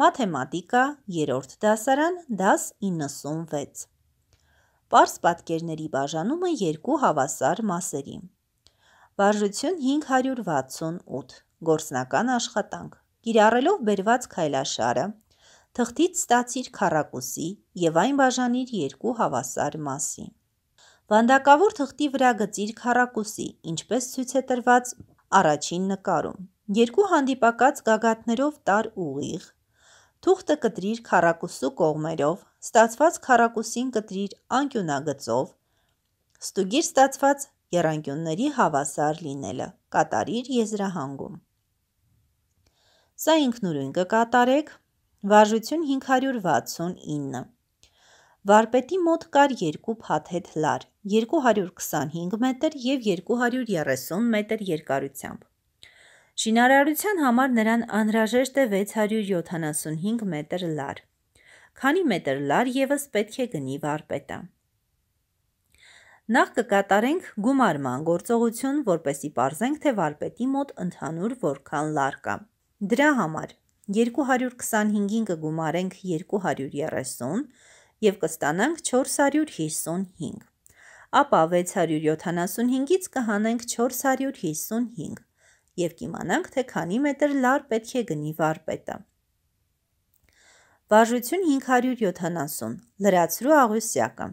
Մաթեմատիկա 3-րդ դասարան, դաս 96։ Պարս պատկերների բաժանումը երկու հավասար մասերի։ Վարժություն 568, գործնական աշխատանք։ Կիրառելով բերված քայլաշարը, թղթից ստացիր քառակուսի եւ այն բաժանիր երկու հավասար մասի։ Վանդակավոր թղթի վրա գծիր քառակուսի, ինչպես ցույց է տրված առաջին նկարում։ Երկու հանդիպակաց գագաթներով տար ուղիղ Թուղթը կտրիր քառակուսու կողմերով, ստացված քառակուսին կտրիր անկյունագծով, ստուգիր ստացված երանկյունների հավասար լինելը, կատարիր եզրահանգում։ Սա ինքնուրույն կկատարեք, վարժություն 569։ Վարպետի մոտ կար երկու փաթեթ լար, 225 մետր և 230 մետր երկարությամբ։ Շինարարության համար նրան անհրաժեշտ է 675 մետր լար։ Քանի մետր լար եւս պետք է գնի վարպետը։ Նախ կկատարենք գումարման գործողություն, որպեսի parzենք, թե վարպետի մոտ ընդհանուր որքան լար կա։ Դրա համար 225-ին կգումարենք 230 եւ կստանանք 455։ Ապա 675-ից կհանենք 455, և կիմանանք, թե քանի մետր լար պետք է գնի վարպետը։ Վարժություն 570, լրացրու աղյուսյակը։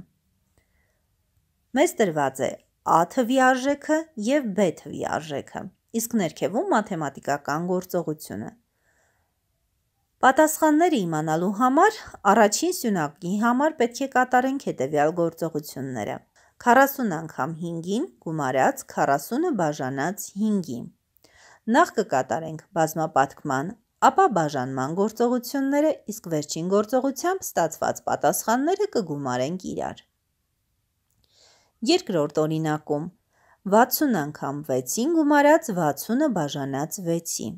Մեզ տրված է A թվի արժեքը և B թվի արժեքը, իսկ ներքևում մաթեմատիկական գործողությունը։ Պատասխանները իմանալու համար առաջին սյունակի համար պետք է կատարենք հետևյալ գործողությունները։ 40 անգամ 5-ին գումարած 40-ը բաժանած 5-ին։ Նախ կկատարենք բազմապատկման, ապա բաժանման գործողությունները, իսկ վերջին գործողությամբ ստացված պատասխանները կգումարենք իրար։ Երկրորդ օրինակում 60 անգամ 6-ին գումարած 60-ը բաժանած 6-ի։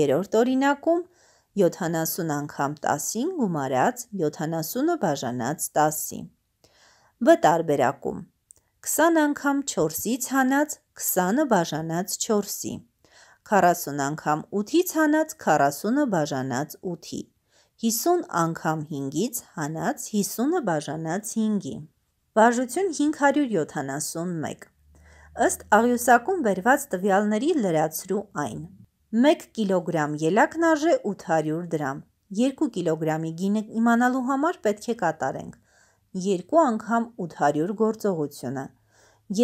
Երրորդ օրինակում 70 անգամ 10-ին գումարած 70-ը բաժանած 10-ի։ Վ տարբերակում 20 անգամ 4-ից հանած 20-ը բաժանած 4-ի։ 40 անգամ 8-ից հանած 40-ը բաժանած 8-ի, 50 անգամ 5-ից հանած 50-ը բաժանած 5-ի։ Բաժություն 571 ըստ աղյուսակում վերված տվյալների լրացրու այն։ 1 կիլոգրամ ելակն արժե 800 դրամ։ 2 կիլոգրամի գինը իմանալու համար պետք է կատարենք 2 անգամ 800 գործողությունը։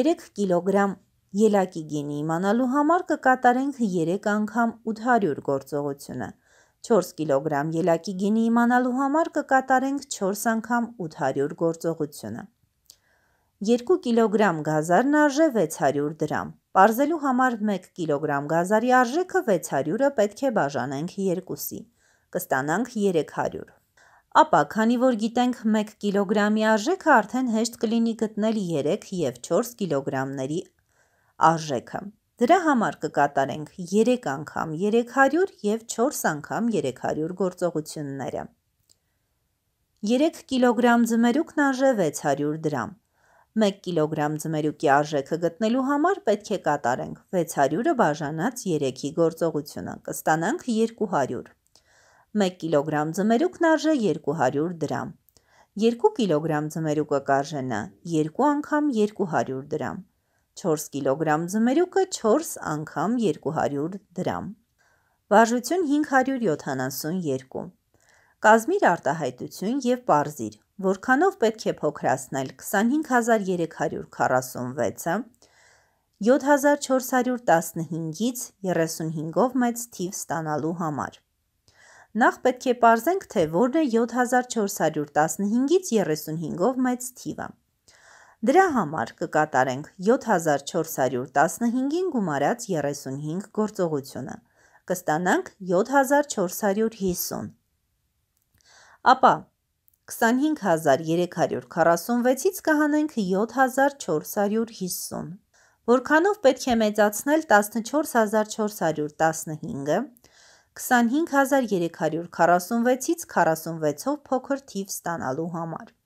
3 կիլոգրամ Ելակի գինի իմանալու համար կկատարենք 3 անգամ 800 գործողությունը։ 4 կիլոգրամ ելակի գինի իմանալու համար կկատարենք 4 անգամ 800 գործողությունը։ 2 կիլոգրամ գազարն արժե 600 դրամ։ Պարզելու համար 1 կիլոգրամ գազարի արժեքը 600-ը պետք է բաժանենք 2-ի։ Կստանանք 300։ Ապա, քանի որ գիտենք 1 կիլոգրամի արժեքը, արդեն հեշտ կլինի գտնել 3 և 4 կիլոգրամների արժեքը։ Դրա համար կկատարենք 3 անգամ 300 և 4 անգամ 300 գործողությունները։ 3 կիլոգրամ ձմերուկն արժե 600 դրամ։ 1 կիլոգրամ ձմերուկի արժեքը գտնելու համար պետք է կատարենք 600-ը բաժանած 3-ի գործողությունը, կստանանք 200։ 1 կիլոգրամ ձմերուկն արժե 200 դրամ։ 2 կիլոգրամ ձմերուկը կարժենա 2 անգամ 200 դրամ։ 4 կիլոգրամ ձմերուկը 4 անգամ 200 դրամ։ Վարժություն 572։ Կազմիր արտահայտություն և պարզիր, որքանով պետք է փոքրացնել 25346-ը 7415-ից 35-ով մեծ թիվ ստանալու համար։ Նախ պետք է պարզենք, թե որն է 7415-ից 35-ով մեծ թիվը։ Դրա համար կկատարենք 7415-ին գումարած 35 գործողությունը։ Կստանանք 7450։ Ապա 25346-ից կհանենք 7450։ Որքանով պետք է մեծացնել 14415-ը, 25346-ից 46-ով փոքր թիվ ստանալու համար։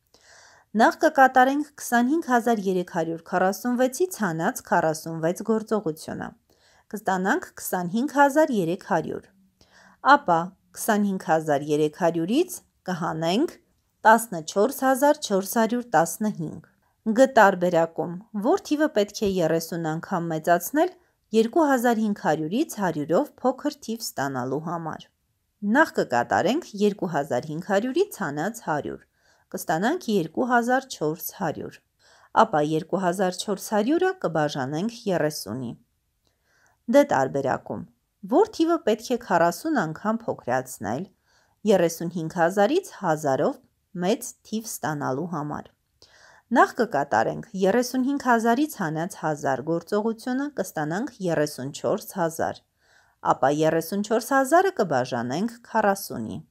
Նախ կկատարենք 25346-ի ցանած 46 գործողությունը։ Կստանանք 25300։ Ապա 25300-ից կհանենք 14415։ Գ տարբերակում, որ թիվը պետք է 30 անգամ մեծացնել 2500-ից 100-ով փոքր թիվ ստանալու համար։ Նախ կկատարենք 2500-ի ցանած 100 կստանանք 2400, ապա 2400-ը կբաժանենք 30-ի։ Դե տարբերակում, որ թիվը պետք է 40 անգամ փոքրացնել, 35000-ից 1000-ով մեծ թիվ ստանալու համար։ Նախ կկատարենք 35000-ից հանած 1000 գործողությունը կստանանք 34000, ապա 34000-ը կբաժանենք 40-ի։